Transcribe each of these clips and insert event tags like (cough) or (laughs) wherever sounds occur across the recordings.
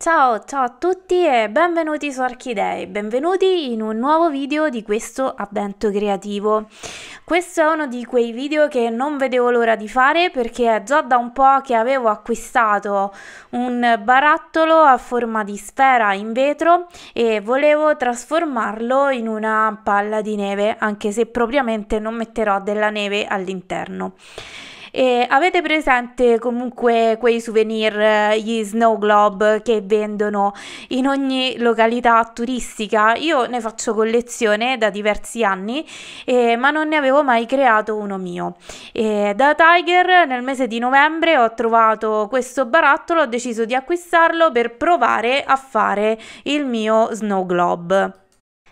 Ciao, ciao a tutti e benvenuti su Archidei, benvenuti in un nuovo video di questo avvento creativo. Questo è uno di quei video che non vedevo l'ora di fare perché è già da un po' che avevo acquistato un barattolo a forma di sfera in vetro e volevo trasformarlo in una palla di neve, anche se propriamente non metterò della neve all'interno. E avete presente comunque quei souvenir, eh, gli snow globe che vendono in ogni località turistica? Io ne faccio collezione da diversi anni, eh, ma non ne avevo mai creato uno mio. E da Tiger nel mese di novembre ho trovato questo barattolo, ho deciso di acquistarlo per provare a fare il mio snow globe.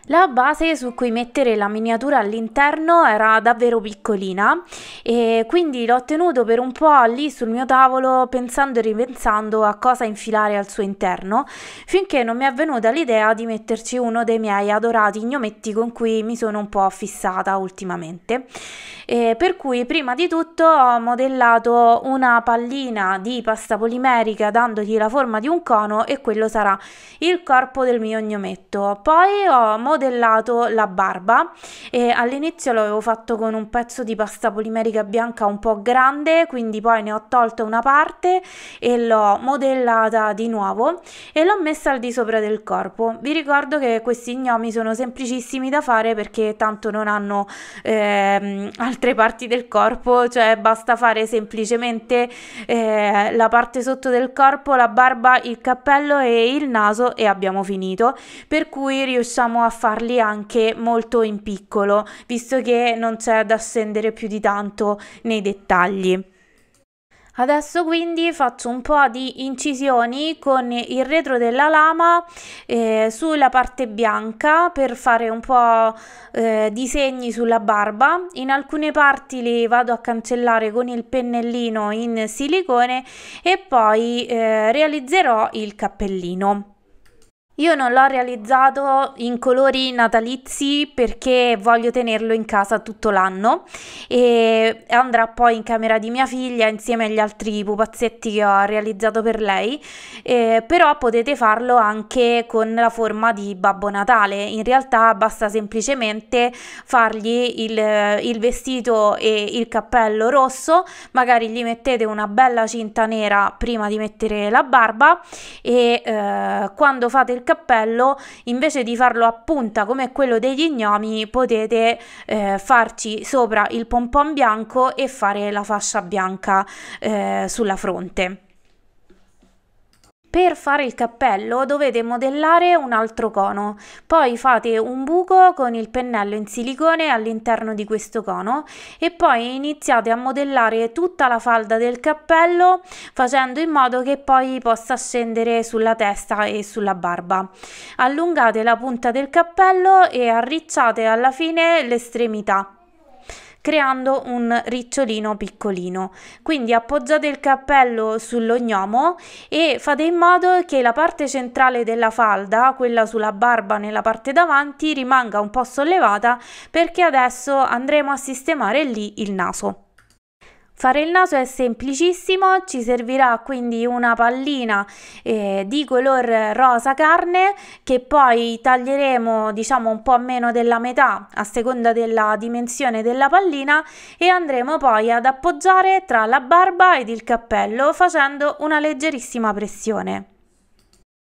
La base su cui mettere la miniatura all'interno era davvero piccolina e quindi l'ho tenuto per un po' lì sul mio tavolo pensando e ripensando a cosa infilare al suo interno finché non mi è venuta l'idea di metterci uno dei miei adorati gnometti con cui mi sono un po' fissata ultimamente. E per cui prima di tutto ho modellato una pallina di pasta polimerica dandogli la forma di un cono e quello sarà il corpo del mio gnometto. Poi ho modellato la barba e all'inizio l'avevo fatto con un pezzo di pasta polimerica bianca un po' grande quindi poi ne ho tolto una parte e l'ho modellata di nuovo e l'ho messa al di sopra del corpo vi ricordo che questi gnomi sono semplicissimi da fare perché tanto non hanno eh, altre parti del corpo cioè basta fare semplicemente eh, la parte sotto del corpo la barba il cappello e il naso e abbiamo finito per cui riusciamo a fare farli anche molto in piccolo, visto che non c'è da scendere più di tanto nei dettagli. Adesso quindi faccio un po' di incisioni con il retro della lama eh, sulla parte bianca per fare un po' eh, di segni sulla barba. In alcune parti li vado a cancellare con il pennellino in silicone e poi eh, realizzerò il cappellino. Io non l'ho realizzato in colori natalizi perché voglio tenerlo in casa tutto l'anno e andrà poi in camera di mia figlia insieme agli altri pupazzetti che ho realizzato per lei, eh, però potete farlo anche con la forma di Babbo Natale, in realtà basta semplicemente fargli il, il vestito e il cappello rosso, magari gli mettete una bella cinta nera prima di mettere la barba e eh, quando fate il cappello, invece di farlo a punta come quello degli gnomi, potete eh, farci sopra il pompon bianco e fare la fascia bianca eh, sulla fronte. Per fare il cappello dovete modellare un altro cono, poi fate un buco con il pennello in silicone all'interno di questo cono e poi iniziate a modellare tutta la falda del cappello facendo in modo che poi possa scendere sulla testa e sulla barba. Allungate la punta del cappello e arricciate alla fine l'estremità creando un ricciolino piccolino. Quindi appoggiate il cappello sull'ognomo e fate in modo che la parte centrale della falda, quella sulla barba nella parte davanti, rimanga un po' sollevata perché adesso andremo a sistemare lì il naso. Fare il naso è semplicissimo, ci servirà quindi una pallina eh, di color rosa carne che poi taglieremo diciamo un po' meno della metà a seconda della dimensione della pallina e andremo poi ad appoggiare tra la barba ed il cappello facendo una leggerissima pressione.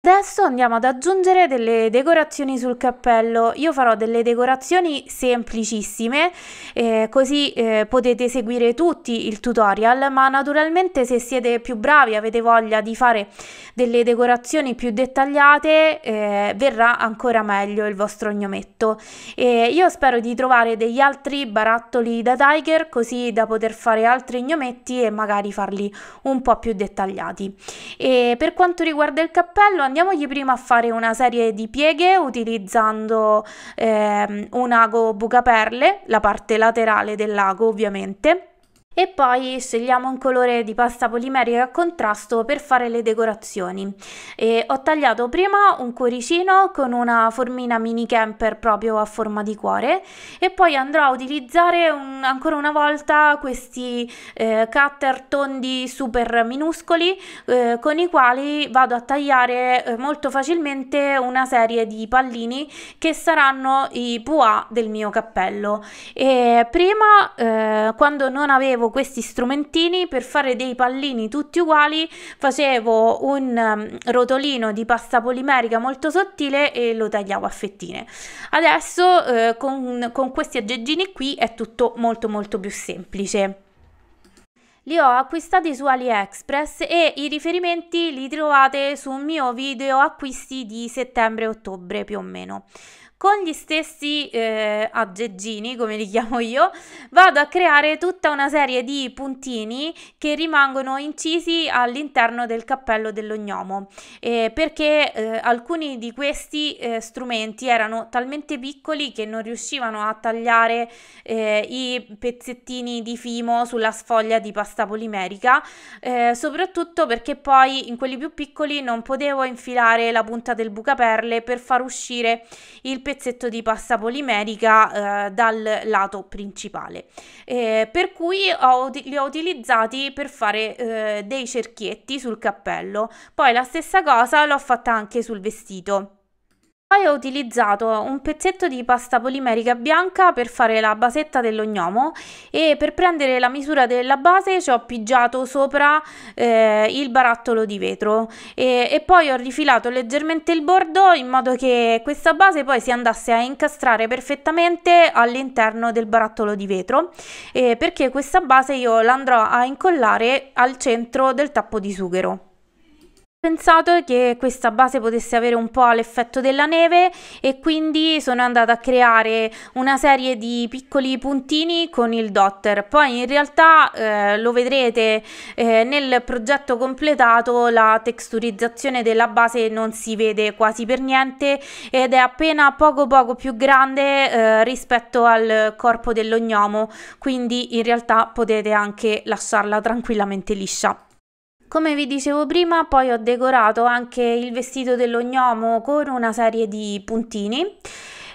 Adesso andiamo ad aggiungere delle decorazioni sul cappello. Io farò delle decorazioni semplicissime, eh, così eh, potete seguire tutti il tutorial, ma naturalmente se siete più bravi, avete voglia di fare delle decorazioni più dettagliate, eh, verrà ancora meglio il vostro gnometto. E io spero di trovare degli altri barattoli da Tiger, così da poter fare altri gnometti e magari farli un po' più dettagliati. E per quanto riguarda il cappello, andiamo andiamogli prima a fare una serie di pieghe utilizzando eh, un ago bucaperle, la parte laterale dell'ago ovviamente e poi scegliamo un colore di pasta polimerica a contrasto per fare le decorazioni. E ho tagliato prima un cuoricino con una formina mini camper proprio a forma di cuore e poi andrò a utilizzare un, ancora una volta questi eh, cutter tondi super minuscoli eh, con i quali vado a tagliare eh, molto facilmente una serie di pallini che saranno i pois del mio cappello. E prima eh, quando non avevo prendevo questi strumentini per fare dei pallini tutti uguali, facevo un um, rotolino di pasta polimerica molto sottile e lo tagliavo a fettine. Adesso eh, con, con questi aggeggini qui è tutto molto molto più semplice li ho acquistati su AliExpress e i riferimenti li trovate sul mio video acquisti di settembre-ottobre più o meno con gli stessi eh, aggeggini, come li chiamo io, vado a creare tutta una serie di puntini che rimangono incisi all'interno del cappello dell'ognomo, eh, perché eh, alcuni di questi eh, strumenti erano talmente piccoli che non riuscivano a tagliare eh, i pezzettini di fimo sulla sfoglia di pasta polimerica, eh, soprattutto perché poi in quelli più piccoli non potevo infilare la punta del bucaperle per far uscire il pezzetto di pasta polimerica eh, dal lato principale eh, per cui ho, li ho utilizzati per fare eh, dei cerchietti sul cappello poi la stessa cosa l'ho fatta anche sul vestito poi ho utilizzato un pezzetto di pasta polimerica bianca per fare la basetta dell'ognomo e per prendere la misura della base ci ho pigiato sopra eh, il barattolo di vetro e, e, poi ho rifilato leggermente il bordo in modo che questa base poi si andasse a incastrare perfettamente all'interno del barattolo di vetro eh, perché questa base io la andrò a incollare al centro del tappo di sughero pensato che questa base potesse avere un po' l'effetto della neve e quindi sono andata a creare una serie di piccoli puntini con il dotter. Poi in realtà eh, lo vedrete eh, nel progetto completato la texturizzazione della base non si vede quasi per niente ed è appena poco poco più grande eh, rispetto al corpo dell'ognomo, quindi in realtà potete anche lasciarla tranquillamente liscia. Come vi dicevo prima, poi ho decorato anche il vestito dell'ognomo con una serie di puntini.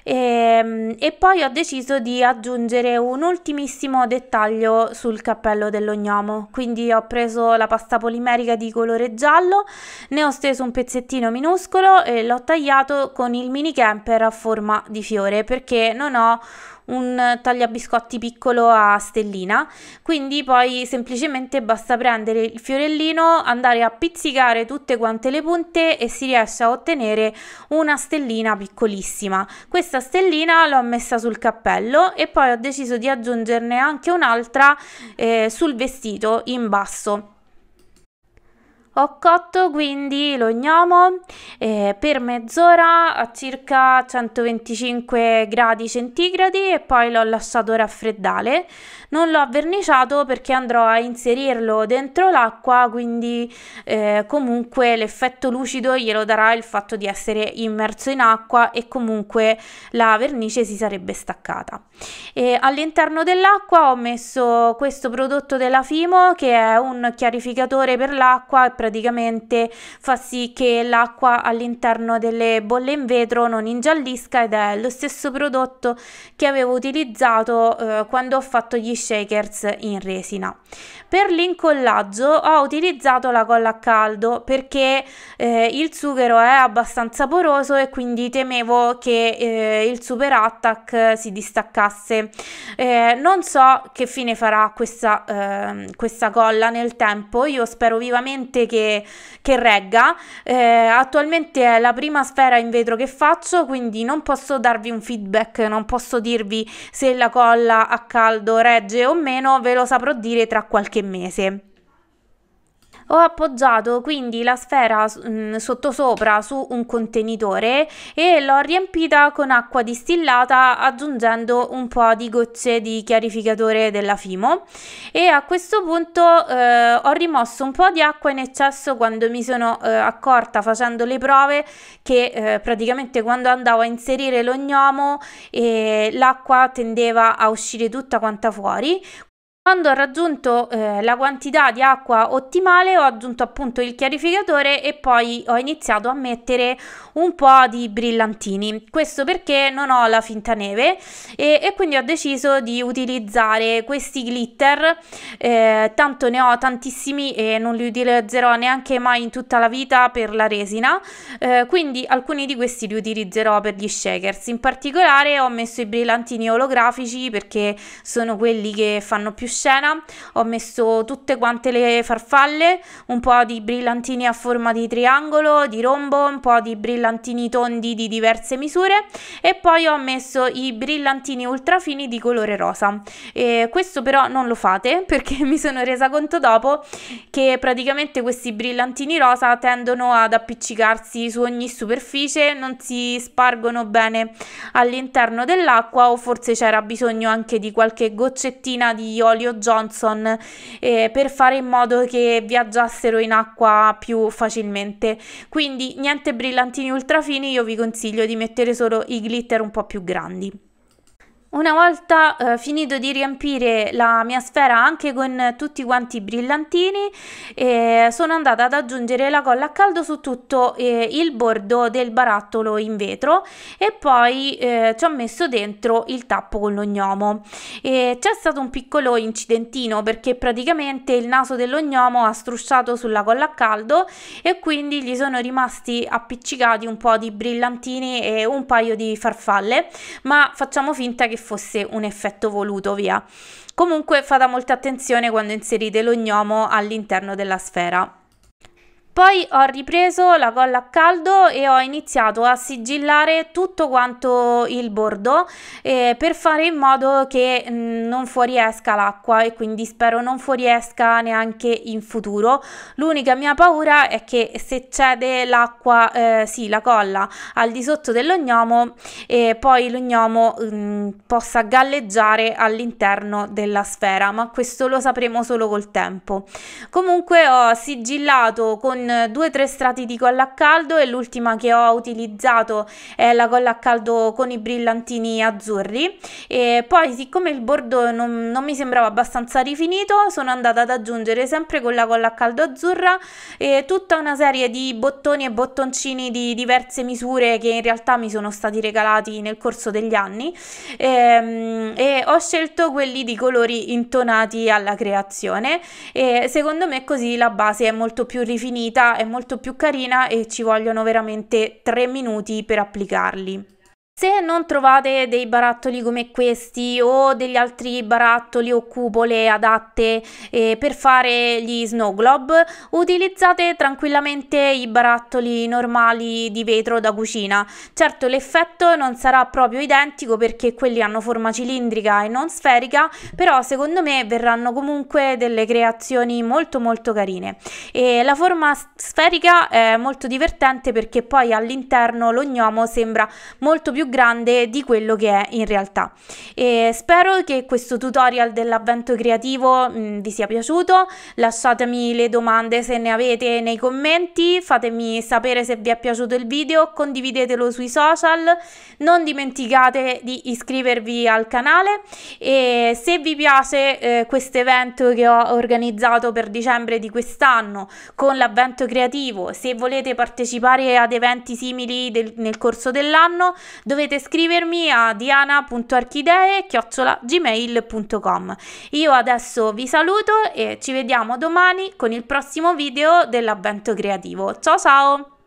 E, ehm, e, poi ho deciso di aggiungere un ultimissimo dettaglio sul cappello dell'ognomo quindi ho preso la pasta polimerica di colore giallo ne ho steso un pezzettino minuscolo e l'ho tagliato con il mini camper a forma di fiore perché non ho un tagliabiscotti piccolo a stellina, quindi poi semplicemente basta prendere il fiorellino, andare a pizzicare tutte quante le punte e si riesce a ottenere una stellina piccolissima. Questa stellina l'ho messa sul cappello e poi ho deciso di aggiungerne anche un'altra eh, sul vestito in basso ho cotto quindi lo gnomo eh, per mezz'ora a circa 125 gradi centigradi e poi l'ho lasciato raffreddare. Non l'ho verniciato perché andrò a inserirlo dentro l'acqua, quindi eh, comunque l'effetto lucido glielo darà il fatto di essere immerso in acqua e comunque la vernice si sarebbe staccata. E all'interno dell'acqua ho messo questo prodotto della Fimo che è un chiarificatore per l'acqua e praticamente fa sì che l'acqua all'interno delle bolle in vetro non ingiallisca ed è lo stesso prodotto che avevo utilizzato eh, quando ho fatto gli shakers in resina. Per l'incollaggio ho utilizzato la colla a caldo perché eh, il sughero è abbastanza poroso e quindi temevo che eh, il super attack si distaccasse. Eh, non so che fine farà questa, ehm, questa colla nel tempo, io spero vivamente che che, che regga. Eh, attualmente è la prima sfera in vetro che faccio, quindi non posso darvi un feedback, non posso dirvi se la colla a caldo regge o meno, ve lo saprò dire tra qualche mese. Ho appoggiato quindi la sfera mh, mm, sottosopra su un contenitore e l'ho riempita con acqua distillata aggiungendo un po' di gocce di chiarificatore della Fimo e a questo punto eh, ho rimosso un po' di acqua in eccesso quando mi sono eh, accorta facendo le prove che eh, praticamente quando andavo a inserire l'ognomo eh, l'acqua tendeva a uscire tutta quanta fuori quando ho raggiunto eh, la quantità di acqua ottimale ho aggiunto appunto il chiarificatore e poi ho iniziato a mettere un po' di brillantini. Questo perché non ho la finta neve e, e quindi ho deciso di utilizzare questi glitter, eh, tanto ne ho tantissimi e non li utilizzerò neanche mai in tutta la vita per la resina, eh, quindi alcuni di questi li utilizzerò per gli shakers. In particolare ho messo i brillantini olografici perché sono quelli che fanno più scena, ho messo tutte quante le farfalle, un po' di brillantini a forma di triangolo, di rombo, un po' di brillantini tondi di diverse misure e poi ho messo i brillantini ultrafini di colore rosa. E questo però non lo fate (laughs) perché mi sono resa conto dopo che praticamente questi brillantini rosa tendono ad appiccicarsi su ogni superficie, non si spargono bene all'interno dell'acqua o forse c'era bisogno anche di qualche goccettina di olio Giulio Johnson eh, per fare in modo che viaggiassero in acqua più facilmente. Quindi niente brillantini ultrafini, io vi consiglio di mettere solo i glitter un po' più grandi. Una volta eh, finito di riempire la mia sfera anche con tutti quanti i brillantini, eh, sono andata ad aggiungere la colla a caldo su tutto eh, il bordo del barattolo in vetro e poi eh, ci ho messo dentro il tappo con l'ognomo. c'è stato un piccolo incidentino perché praticamente il naso dell'ognomo ha strusciato sulla colla a caldo e quindi gli sono rimasti appiccicati un po' di brillantini e un paio di farfalle, ma facciamo finta che fosse un effetto voluto via. Comunque fate molta attenzione quando inserite l'ognomo all'interno della sfera. Poi ho ripreso la colla a caldo e ho iniziato a sigillare tutto quanto il bordo eh, per fare in modo che mh, mm, non fuoriesca l'acqua e quindi spero non fuoriesca neanche in futuro. L'unica mia paura è che se cede l'acqua, eh, sì, la colla al di sotto dell'ognomo e eh, poi l'ognomo mm, possa galleggiare all'interno della sfera, ma questo lo sapremo solo col tempo. Comunque ho sigillato con con due o tre strati di colla a caldo e l'ultima che ho utilizzato è la colla a caldo con i brillantini azzurri e poi siccome il bordo non, non mi sembrava abbastanza rifinito sono andata ad aggiungere sempre con la colla a caldo azzurra e tutta una serie di bottoni e bottoncini di diverse misure che in realtà mi sono stati regalati nel corso degli anni ehm, e ho scelto quelli di colori intonati alla creazione e secondo me così la base è molto più rifinita un'unità è molto più carina e ci vogliono veramente 3 minuti per applicarli. Se non trovate dei barattoli come questi o degli altri barattoli o cupole adatte eh, per fare gli snow globe, utilizzate tranquillamente i barattoli normali di vetro da cucina. Certo l'effetto non sarà proprio identico perché quelli hanno forma cilindrica e non sferica, però secondo me verranno comunque delle creazioni molto molto carine. E la forma sferica è molto divertente perché poi all'interno lo gnomo sembra molto più grande di quello che è in realtà. E spero che questo tutorial dell'avvento creativo mh, mm, vi sia piaciuto, lasciatemi le domande se ne avete nei commenti, fatemi sapere se vi è piaciuto il video, condividetelo sui social, non dimenticate di iscrivervi al canale e se vi piace eh, questo evento che ho organizzato per dicembre di quest'anno con l'avvento creativo, se volete partecipare ad eventi simili del, nel corso dell'anno, dovete scrivermi a diana.archidee.gmail.com Io adesso vi saluto e ci vediamo domani con il prossimo video dell'avvento creativo. Ciao ciao!